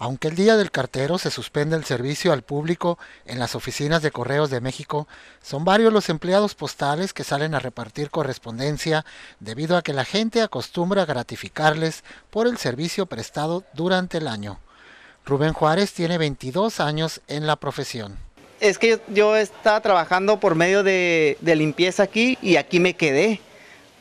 Aunque el Día del Cartero se suspende el servicio al público en las oficinas de correos de México, son varios los empleados postales que salen a repartir correspondencia debido a que la gente acostumbra gratificarles por el servicio prestado durante el año. Rubén Juárez tiene 22 años en la profesión. Es que yo estaba trabajando por medio de, limpieza aquí y aquí me quedé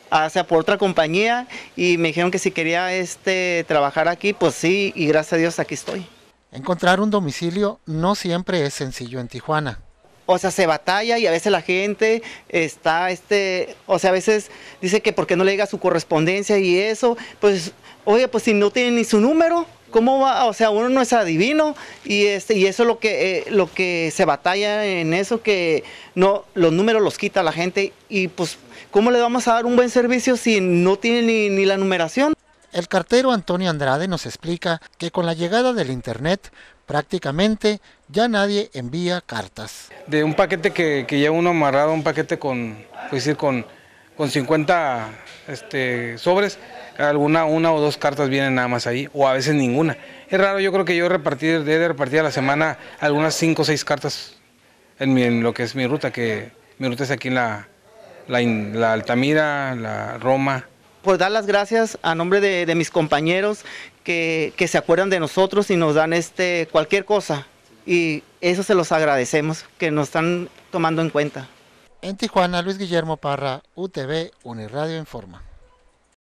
hacia por otra compañía y me dijeron que si quería este, trabajar aquí, pues sí, y gracias a Dios aquí estoy. Encontrar un domicilio no siempre es sencillo en Tijuana. O sea, se batalla y a veces la gente está, este, o sea, a veces dice que porque no le llega su correspondencia y eso, pues, oye, pues si no tiene ni su número, ¿Cómo va? O sea, uno no es adivino y, este, y eso es lo que, eh, lo que se batalla en eso, que no, los números los quita la gente y pues, ¿cómo le vamos a dar un buen servicio si no tiene ni, la numeración? El cartero Antonio Andrade nos explica que con la llegada del Internet prácticamente ya nadie envía cartas. De un paquete que, que lleva uno amarrado, un paquete con, decir, pues, con con 50 este, sobres, alguna una o dos cartas vienen nada más ahí, o a veces ninguna. Es raro, yo creo que yo repartir, de repartir a la semana algunas 5 o 6 cartas en, mi, lo que es mi ruta, que mi ruta es aquí en la, Altamira, la Roma. Por pues dar las gracias a nombre de, mis compañeros que, que, se acuerdan de nosotros y nos dan este, cualquier cosa. Y eso se los agradecemos, que nos están tomando en cuenta. En Tijuana, Luis Guillermo Parra, UTV, Uniradio Informa.